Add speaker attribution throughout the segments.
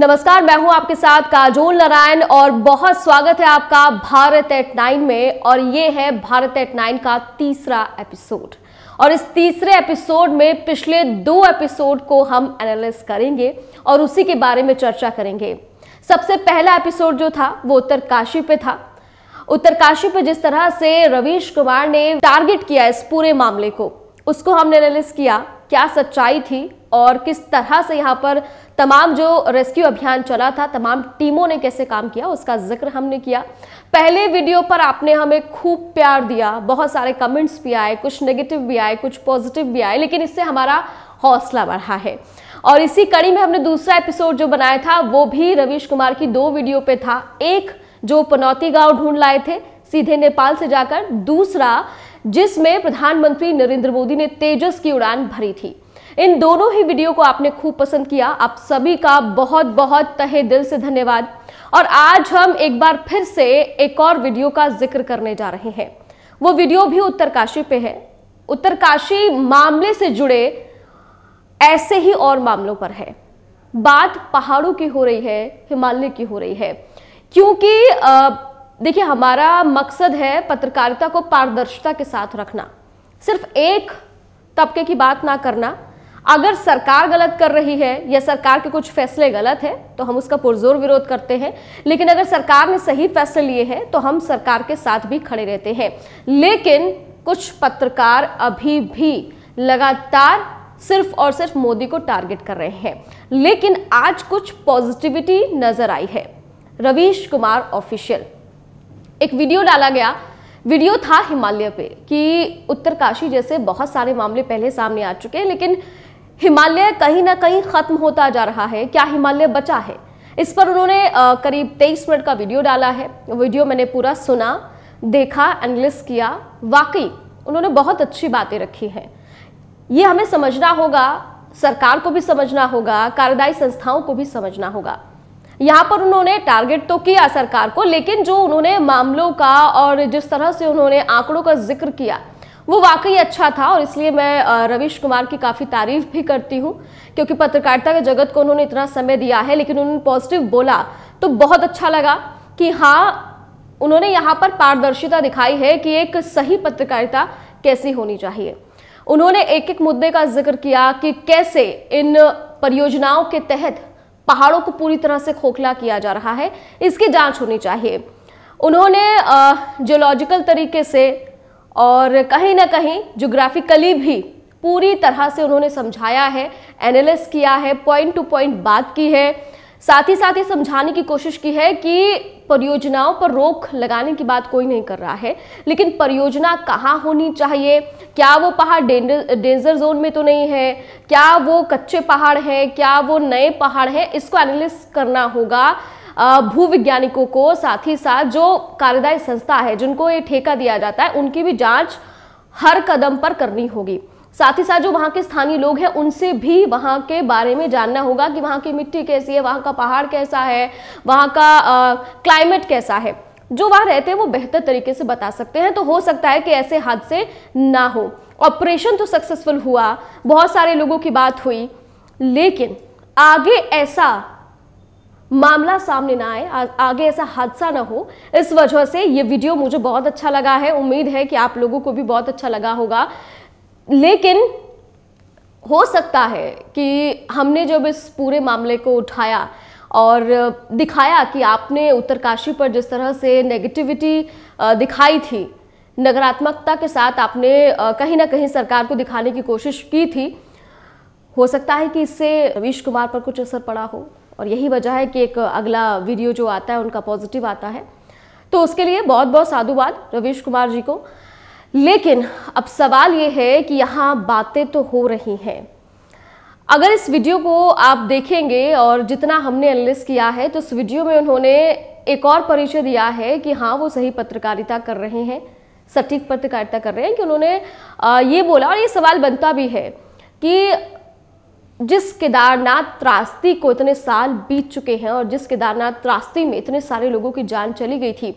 Speaker 1: नमस्कार मैं हूं आपके साथ काजोल नारायण और बहुत स्वागत है आपका भारत एट नाइन में और ये है भारत एट नाइन का तीसरा एपिसोड और इस तीसरे एपिसोड में पिछले दो एपिसोड को हम एनालिस करेंगे और उसी के बारे में चर्चा करेंगे सबसे पहला एपिसोड जो था वो उत्तरकाशी पे था उत्तरकाशी पे जिस तरह से रवीश कुमार ने टारगेट किया इस पूरे मामले को उसको हमने एनालिस किया क्या सच्चाई थी और किस तरह से यहाँ पर तमाम जो रेस्क्यू अभियान चला था तमाम टीमों ने कैसे काम किया उसका जिक्र हमने किया पहले वीडियो पर आपने हमें खूब प्यार दिया बहुत सारे कमेंट्स भी आए कुछ नेगेटिव भी आए कुछ पॉजिटिव भी आए लेकिन इससे हमारा हौसला बढ़ा है और इसी कड़ी में हमने दूसरा एपिसोड जो बनाया था वो भी रवीश कुमार की दो वीडियो पे था एक जो पनौती गांव ढूंढ लाए थे सीधे नेपाल से जाकर दूसरा जिसमें प्रधानमंत्री नरेंद्र मोदी ने तेजस की उड़ान भरी थी इन दोनों ही वीडियो को आपने खूब पसंद किया आप सभी का बहुत बहुत तहे दिल से धन्यवाद और आज हम एक बार फिर से एक और वीडियो का जिक्र करने जा रहे हैं वो वीडियो भी उत्तरकाशी पे है उत्तरकाशी मामले से जुड़े ऐसे ही और मामलों पर है बात पहाड़ों की हो रही है हिमालय की हो रही है क्योंकि देखिए हमारा मकसद है पत्रकारिता को पारदर्शिता के साथ रखना सिर्फ एक तबके की बात ना करना अगर सरकार गलत कर रही है या सरकार के कुछ फैसले गलत है तो हम उसका पुरजोर विरोध करते हैं लेकिन अगर सरकार ने सही फैसले लिए हैं तो हम सरकार के साथ भी खड़े रहते हैं लेकिन कुछ पत्रकार अभी भी लगातार सिर्फ और सिर्फ मोदी को टारगेट कर रहे हैं लेकिन आज कुछ पॉजिटिविटी नजर आई है रवीश कुमार ऑफिशियल एक वीडियो डाला गया वीडियो था हिमालय पे कि उत्तरकाशी जैसे बहुत सारे मामले पहले सामने आ चुके हैं लेकिन हिमालय कहीं ना कहीं खत्म होता जा रहा है क्या हिमालय बचा है इस पर उन्होंने करीब 23 मिनट का वीडियो डाला है वीडियो मैंने पूरा सुना देखा एनालिस किया वाकई उन्होंने बहुत अच्छी बातें रखी हैं ये हमें समझना होगा सरकार को भी समझना होगा कार्यदायी संस्थाओं को भी समझना होगा यहाँ पर उन्होंने टारगेट तो किया सरकार को लेकिन जो उन्होंने मामलों का और जिस तरह से उन्होंने आंकड़ों का जिक्र किया वो वाकई अच्छा था और इसलिए मैं रविश कुमार की काफ़ी तारीफ भी करती हूँ क्योंकि पत्रकारिता के जगत को उन्होंने इतना समय दिया है लेकिन उन्होंने पॉजिटिव बोला तो बहुत अच्छा लगा कि हाँ उन्होंने यहाँ पर पारदर्शिता दिखाई है कि एक सही पत्रकारिता कैसी होनी चाहिए उन्होंने एक एक मुद्दे का जिक्र किया कि कैसे इन परियोजनाओं के तहत पहाड़ों को पूरी तरह से खोखला किया जा रहा है इसकी जांच होनी चाहिए उन्होंने जियोलॉजिकल तरीके से और कहीं ना कहीं जोग्राफिकली भी पूरी तरह से उन्होंने समझाया है एनालिस किया है पॉइंट टू पॉइंट बात की है साथ ही साथ ये समझाने की कोशिश की है कि परियोजनाओं पर रोक लगाने की बात कोई नहीं कर रहा है लेकिन परियोजना कहाँ होनी चाहिए क्या वो पहाड़ डेंजर जोन में तो नहीं है क्या वो कच्चे पहाड़ हैं क्या वो नए पहाड़ हैं इसको एनालिस करना होगा भूविज्ञानिकों को साथ ही साथ जो कार्यदायी संस्था है जिनको ये ठेका दिया जाता है उनकी भी जाँच हर कदम पर करनी होगी साथ ही साथ जो वहाँ के स्थानीय लोग हैं उनसे भी वहाँ के बारे में जानना होगा कि वहाँ की मिट्टी कैसी है वहाँ का पहाड़ कैसा है वहाँ का क्लाइमेट कैसा है जो वहाँ रहते हैं वो बेहतर तरीके से बता सकते हैं तो हो सकता है कि ऐसे हादसे ना हो ऑपरेशन तो सक्सेसफुल हुआ बहुत सारे लोगों की बात हुई लेकिन आगे ऐसा मामला सामने ना आए आगे ऐसा हादसा ना हो इस वजह से ये वीडियो मुझे बहुत अच्छा लगा है उम्मीद है कि आप लोगों को भी बहुत अच्छा लगा होगा लेकिन हो सकता है कि हमने जब इस पूरे मामले को उठाया और दिखाया कि आपने उत्तरकाशी पर जिस तरह से नेगेटिविटी दिखाई थी नकारात्मकता के साथ आपने कहीं ना कहीं सरकार को दिखाने की कोशिश की थी हो सकता है कि इससे रवीश कुमार पर कुछ असर पड़ा हो और यही वजह है कि एक अगला वीडियो जो आता है उनका पॉजिटिव आता है तो उसके लिए बहुत बहुत साधुवाद रवीश कुमार जी को लेकिन अब सवाल ये है कि यहाँ बातें तो हो रही हैं अगर इस वीडियो को आप देखेंगे और जितना हमने एनालिस किया है तो इस वीडियो में उन्होंने एक और परिचय दिया है कि हाँ वो सही पत्रकारिता कर रहे हैं सटीक पत्रकारिता कर रहे हैं कि उन्होंने ये बोला और ये सवाल बनता भी है कि जिस केदारनाथ त्रास्ती को इतने साल बीत चुके हैं और जिस केदारनाथ त्रास्ती में इतने सारे लोगों की जान चली गई थी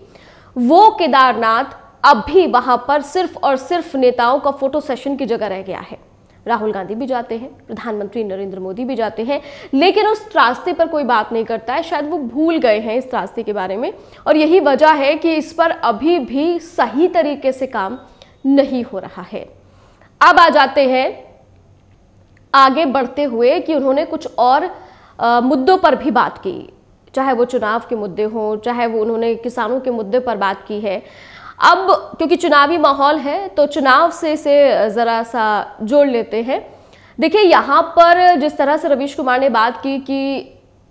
Speaker 1: वो केदारनाथ अब भी वहां पर सिर्फ और सिर्फ नेताओं का फोटो सेशन की जगह रह गया है राहुल गांधी भी जाते हैं प्रधानमंत्री नरेंद्र मोदी भी जाते हैं लेकिन उस रास्ते पर कोई बात नहीं करता है शायद वो भूल गए हैं इस रास्ते के बारे में और यही वजह है कि इस पर अभी भी सही तरीके से काम नहीं हो रहा है अब आ जाते हैं आगे बढ़ते हुए कि उन्होंने कुछ और आ, मुद्दों पर भी बात की चाहे वो चुनाव के मुद्दे हों चाहे वो उन्होंने किसानों के मुद्दे पर बात की है अब क्योंकि चुनावी माहौल है तो चुनाव से इसे ज़रा सा जोड़ लेते हैं देखिए यहाँ पर जिस तरह से रवीश कुमार ने बात की कि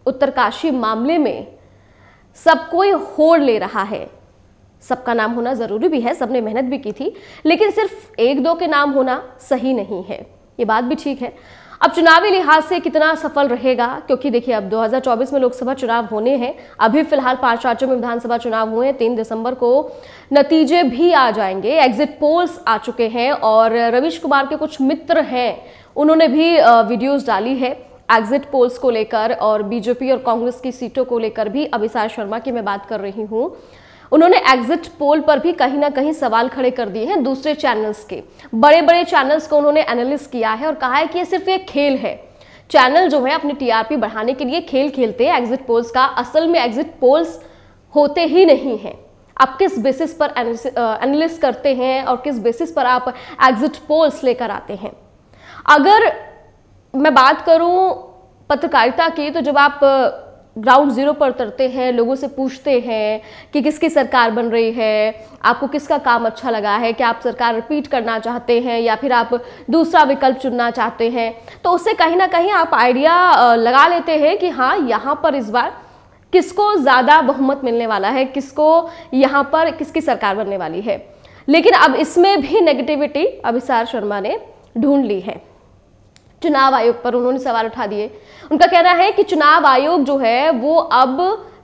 Speaker 1: उत्तरकाशी मामले में सब कोई होड़ ले रहा है सबका नाम होना ज़रूरी भी है सबने मेहनत भी की थी लेकिन सिर्फ एक दो के नाम होना सही नहीं है ये बात भी ठीक है अब चुनावी लिहाज से कितना सफल रहेगा क्योंकि देखिए अब 2024 में लोकसभा चुनाव होने हैं अभी फिलहाल पांच राज्यों में विधानसभा चुनाव हुए हैं तीन दिसंबर को नतीजे भी आ जाएंगे एग्जिट पोल्स आ चुके हैं और रविश कुमार के कुछ मित्र हैं उन्होंने भी वीडियोस डाली है एग्जिट पोल्स को लेकर और बीजेपी और कांग्रेस की सीटों को लेकर भी अभिषार शर्मा की मैं बात कर रही हूँ उन्होंने एग्जिट पोल पर भी कहीं ना कहीं सवाल खड़े कर दिए हैं दूसरे चैनल्स के बड़े बड़े चैनल्स को उन्होंने एनालिस किया है और कहा है कि ये सिर्फ एक खेल है चैनल जो है अपनी टीआरपी बढ़ाने के लिए खेल खेलते हैं एग्जिट पोल्स का असल में एग्जिट पोल्स होते ही नहीं हैं आप किस बेसिस पर एनालिस करते हैं और किस बेसिस पर आप एग्जिट पोल्स लेकर आते हैं अगर मैं बात करूं पत्रकारिता की तो जब आप ग्राउंड ज़ीरो पर उतरते हैं लोगों से पूछते हैं कि किसकी सरकार बन रही है आपको किसका काम अच्छा लगा है क्या आप सरकार रिपीट करना चाहते हैं या फिर आप दूसरा विकल्प चुनना चाहते हैं तो उससे कहीं ना कहीं आप आइडिया लगा लेते हैं कि हाँ यहाँ पर इस बार किसको ज़्यादा बहुमत मिलने वाला है किसको यहाँ पर किसकी सरकार बनने वाली है लेकिन अब इसमें भी नेगेटिविटी अभिसार शर्मा ने ढूंढ ली है चुनाव आयोग पर उन्होंने सवाल उठा दिए उनका कहना है कि चुनाव आयोग जो है वो अब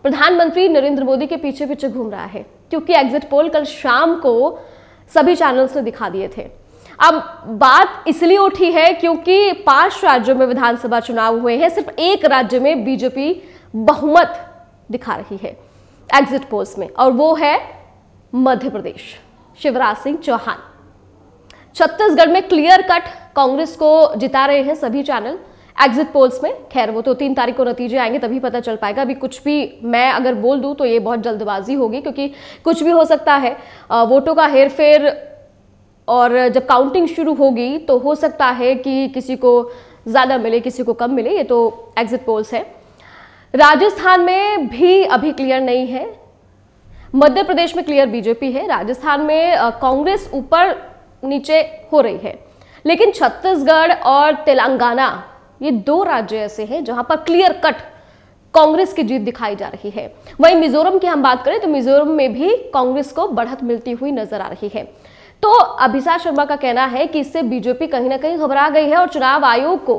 Speaker 1: प्रधानमंत्री नरेंद्र मोदी के पीछे पीछे घूम रहा है क्योंकि एग्जिट पोल कल शाम को सभी चैनल्स ने दिखा दिए थे अब बात इसलिए उठी है क्योंकि पांच राज्यों में विधानसभा चुनाव हुए हैं सिर्फ एक राज्य में बीजेपी बहुमत दिखा रही है एग्जिट पोल्स में और वो है मध्य प्रदेश शिवराज सिंह चौहान छत्तीसगढ़ में क्लियर कट कांग्रेस को जिता रहे हैं सभी चैनल एग्जिट पोल्स में खैर वो तो तीन तारीख को नतीजे आएंगे तभी पता चल पाएगा अभी कुछ भी मैं अगर बोल दूं तो ये बहुत जल्दबाजी होगी क्योंकि कुछ भी हो सकता है वोटों का हेर फेर और जब काउंटिंग शुरू होगी तो हो सकता है कि किसी को ज़्यादा मिले किसी को कम मिले ये तो एग्जिट पोल्स है राजस्थान में भी अभी क्लियर नहीं है मध्य प्रदेश में क्लियर बीजेपी है राजस्थान में कांग्रेस ऊपर नीचे हो रही है लेकिन छत्तीसगढ़ और तेलंगाना ये दो राज्य ऐसे हैं जहां पर क्लियर कट कांग्रेस की जीत दिखाई जा रही है वहीं मिजोरम की हम बात करें तो मिजोरम में भी कांग्रेस को बढ़त मिलती हुई नजर आ रही है तो अभिषा शर्मा का कहना है कि इससे बीजेपी कहीं ना कहीं घबरा गई है और चुनाव आयोग को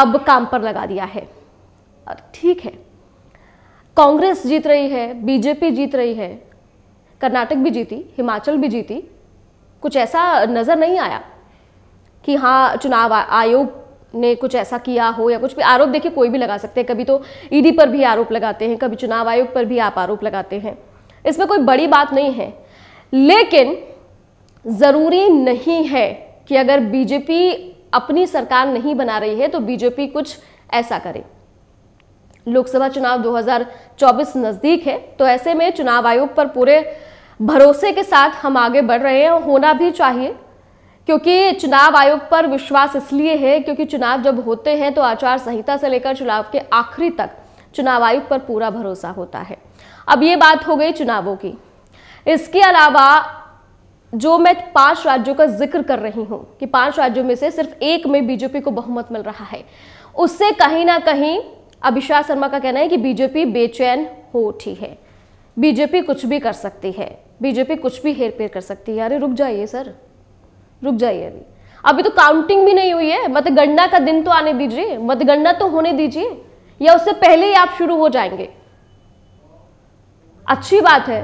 Speaker 1: अब काम पर लगा दिया है ठीक है कांग्रेस जीत रही है बीजेपी जीत रही है कर्नाटक भी जीती हिमाचल भी जीती कुछ ऐसा नज़र नहीं आया कि हाँ चुनाव आयोग ने कुछ ऐसा किया हो या कुछ भी आरोप देखिए कोई भी लगा सकते हैं कभी तो ईडी e पर भी आरोप लगाते हैं कभी चुनाव आयोग पर भी आप आरोप लगाते हैं इसमें कोई बड़ी बात नहीं है लेकिन ज़रूरी नहीं है कि अगर बीजेपी अपनी सरकार नहीं बना रही है तो बीजेपी कुछ ऐसा करे लोकसभा चुनाव 2024 नज़दीक है तो ऐसे में चुनाव आयोग पर पूरे भरोसे के साथ हम आगे बढ़ रहे हैं और होना भी चाहिए क्योंकि चुनाव आयोग पर विश्वास इसलिए है क्योंकि चुनाव जब होते हैं तो आचार संहिता से लेकर चुनाव के आखिरी तक चुनाव आयोग पर पूरा भरोसा होता है अब ये बात हो गई चुनावों की इसके अलावा जो मैं पांच राज्यों का जिक्र कर रही हूं कि पांच राज्यों में से सिर्फ एक में बीजेपी को बहुमत मिल रहा है उससे कहीं ना कहीं अभिषा शर्मा का कहना है कि बीजेपी बेचैन हो उठी है बीजेपी कुछ भी कर सकती है बीजेपी कुछ भी हेर फेर कर सकती है अरे रुक जाइए सर रुक जाइए अभी अभी तो काउंटिंग भी नहीं हुई है मतगणना का दिन तो आने दीजिए मतगणना तो होने दीजिए या उससे पहले ही आप शुरू हो जाएंगे अच्छी बात है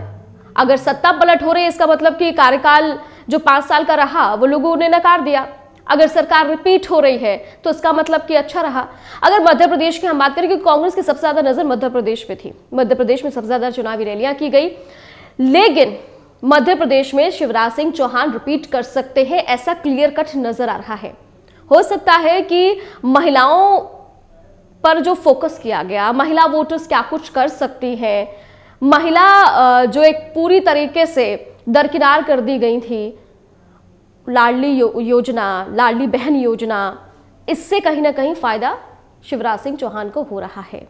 Speaker 1: अगर सत्ता पलट हो रही है इसका मतलब कि कार्यकाल जो पांच साल का रहा वो लोगों ने नकार दिया अगर सरकार रिपीट हो रही है तो इसका मतलब कि अच्छा रहा अगर मध्य प्रदेश की हम बात करें क्योंकि कांग्रेस की सबसे ज़्यादा नज़र मध्य प्रदेश पे थी मध्य प्रदेश में सबसे ज़्यादा चुनावी रैलियां की गई लेकिन मध्य प्रदेश में शिवराज सिंह चौहान रिपीट कर सकते हैं ऐसा क्लियर कट नज़र आ रहा है हो सकता है कि महिलाओं पर जो फोकस किया गया महिला वोटर्स क्या कुछ कर सकती है महिला जो एक पूरी तरीके से दरकिनार कर दी गई थी लाडली यो, योजना लाडली बहन योजना इससे कहीं ना कहीं फ़ायदा शिवराज सिंह चौहान को हो रहा है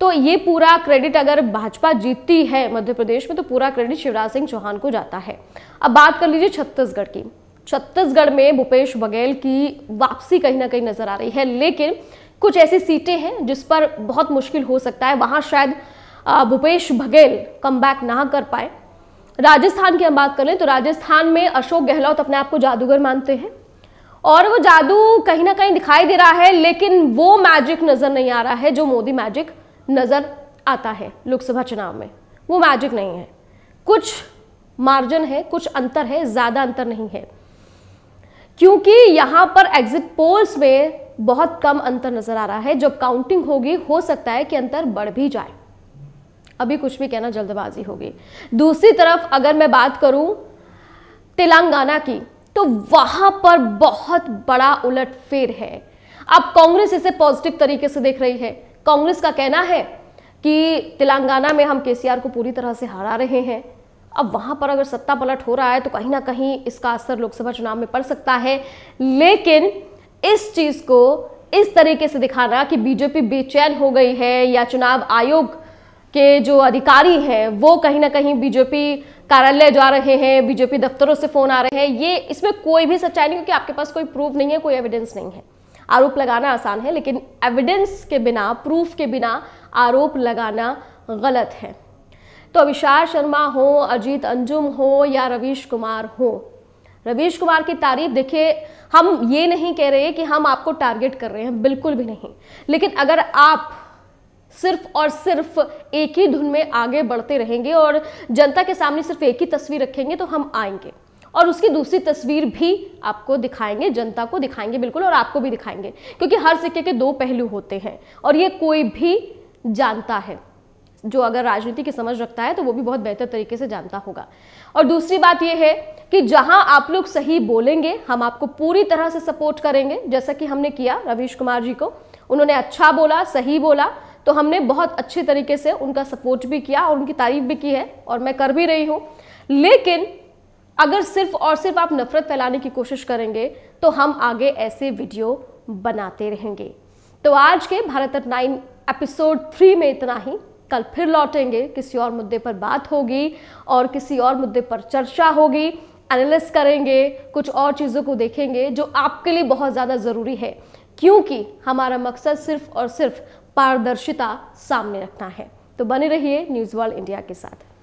Speaker 1: तो ये पूरा क्रेडिट अगर भाजपा जीतती है मध्य प्रदेश में तो पूरा क्रेडिट शिवराज सिंह चौहान को जाता है अब बात कर लीजिए छत्तीसगढ़ की छत्तीसगढ़ में भूपेश बघेल की वापसी कहीं ना कहीं नज़र आ रही है लेकिन कुछ ऐसी सीटें हैं जिस पर बहुत मुश्किल हो सकता है वहाँ शायद भूपेश बघेल कम ना कर पाए राजस्थान की हम बात करें तो राजस्थान में अशोक गहलोत अपने आप को जादूगर मानते हैं और वो जादू कहीं ना कहीं दिखाई दे रहा है लेकिन वो मैजिक नज़र नहीं आ रहा है जो मोदी मैजिक नज़र आता है लोकसभा चुनाव में वो मैजिक नहीं है कुछ मार्जिन है कुछ अंतर है ज़्यादा अंतर नहीं है क्योंकि यहां पर एग्जिट पोल्स में बहुत कम अंतर नज़र आ रहा है जब काउंटिंग होगी हो सकता है कि अंतर बढ़ भी जाए अभी कुछ भी कहना जल्दबाजी होगी दूसरी तरफ अगर मैं बात करूं तेलंगाना की तो वहां पर बहुत बड़ा उलटफेर है अब कांग्रेस इसे पॉजिटिव तरीके से देख रही है कांग्रेस का कहना है कि तेलंगाना में हम केसीआर को पूरी तरह से हरा रहे हैं अब वहां पर अगर सत्ता पलट हो रहा है तो कहीं ना कहीं इसका असर लोकसभा चुनाव में पड़ सकता है लेकिन इस चीज को इस तरीके से दिखाना कि बीजेपी बेचैन हो गई है या चुनाव आयोग के जो अधिकारी हैं वो कहीं ना कहीं बीजेपी कार्यालय जा रहे हैं बीजेपी दफ्तरों से फोन आ रहे हैं ये इसमें कोई भी सच्चाई नहीं क्योंकि आपके पास कोई प्रूफ नहीं है कोई एविडेंस नहीं है आरोप लगाना आसान है लेकिन एविडेंस के बिना प्रूफ के बिना आरोप लगाना गलत है तो अभिशार शर्मा हो अजीत अंजुम हो या रवीश कुमार हो रवीश कुमार की तारीफ देखिए हम ये नहीं कह रहे कि हम आपको टारगेट कर रहे हैं बिल्कुल भी नहीं लेकिन अगर आप सिर्फ और सिर्फ एक ही धुन में आगे बढ़ते रहेंगे और जनता के सामने सिर्फ एक ही तस्वीर रखेंगे तो हम आएंगे और उसकी दूसरी तस्वीर भी आपको दिखाएंगे जनता को दिखाएंगे बिल्कुल और आपको भी दिखाएंगे क्योंकि हर सिक्के के दो पहलू होते हैं और ये कोई भी जानता है जो अगर राजनीति की समझ रखता है तो वो भी बहुत बेहतर तरीके से जानता होगा और दूसरी बात ये है कि जहां आप लोग सही बोलेंगे हम आपको पूरी तरह से सपोर्ट करेंगे जैसा कि हमने किया रवीश कुमार जी को उन्होंने अच्छा बोला सही बोला तो हमने बहुत अच्छे तरीके से उनका सपोर्ट भी किया और उनकी तारीफ भी की है और मैं कर भी रही हूँ लेकिन अगर सिर्फ और सिर्फ आप नफरत फैलाने की कोशिश करेंगे तो हम आगे ऐसे वीडियो बनाते रहेंगे तो आज के Bharat at nine episode three में इतना ही कल फिर लौटेंगे किसी और मुद्दे पर बात होगी और किसी और मुद्दे पर चर्चा होगी एनालिस करेंगे कुछ और चीज़ों को देखेंगे जो आपके लिए बहुत ज़्यादा ज़रूरी है क्योंकि हमारा मकसद सिर्फ और सिर्फ पारदर्शिता सामने रखना है तो बने रहिए न्यूज़ वर्ल्ड इंडिया के साथ